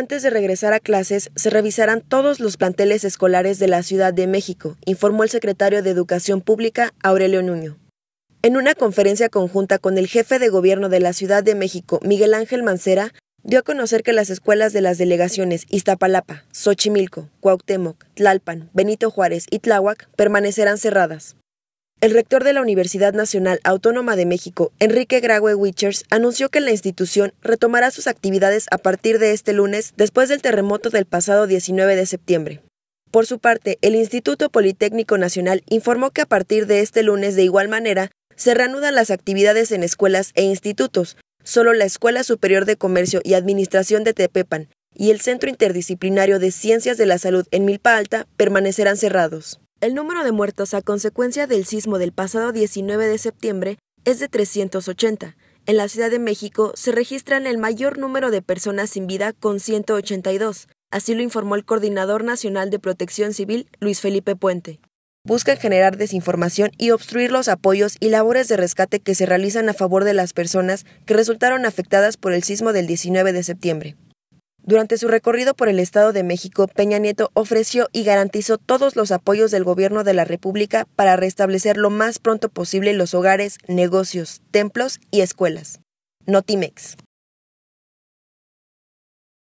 Antes de regresar a clases, se revisarán todos los planteles escolares de la Ciudad de México, informó el secretario de Educación Pública, Aurelio Nuño. En una conferencia conjunta con el jefe de gobierno de la Ciudad de México, Miguel Ángel Mancera, dio a conocer que las escuelas de las delegaciones Iztapalapa, Xochimilco, Cuauhtémoc, Tlalpan, Benito Juárez y Tláhuac permanecerán cerradas. El rector de la Universidad Nacional Autónoma de México, Enrique Graue Wichers, anunció que la institución retomará sus actividades a partir de este lunes después del terremoto del pasado 19 de septiembre. Por su parte, el Instituto Politécnico Nacional informó que a partir de este lunes de igual manera se reanudan las actividades en escuelas e institutos. Solo la Escuela Superior de Comercio y Administración de Tepepan y el Centro Interdisciplinario de Ciencias de la Salud en Milpa Alta permanecerán cerrados. El número de muertos a consecuencia del sismo del pasado 19 de septiembre es de 380. En la Ciudad de México se registran el mayor número de personas sin vida con 182, así lo informó el Coordinador Nacional de Protección Civil, Luis Felipe Puente. Buscan generar desinformación y obstruir los apoyos y labores de rescate que se realizan a favor de las personas que resultaron afectadas por el sismo del 19 de septiembre. Durante su recorrido por el Estado de México, Peña Nieto ofreció y garantizó todos los apoyos del gobierno de la República para restablecer lo más pronto posible los hogares, negocios, templos y escuelas. Notimex.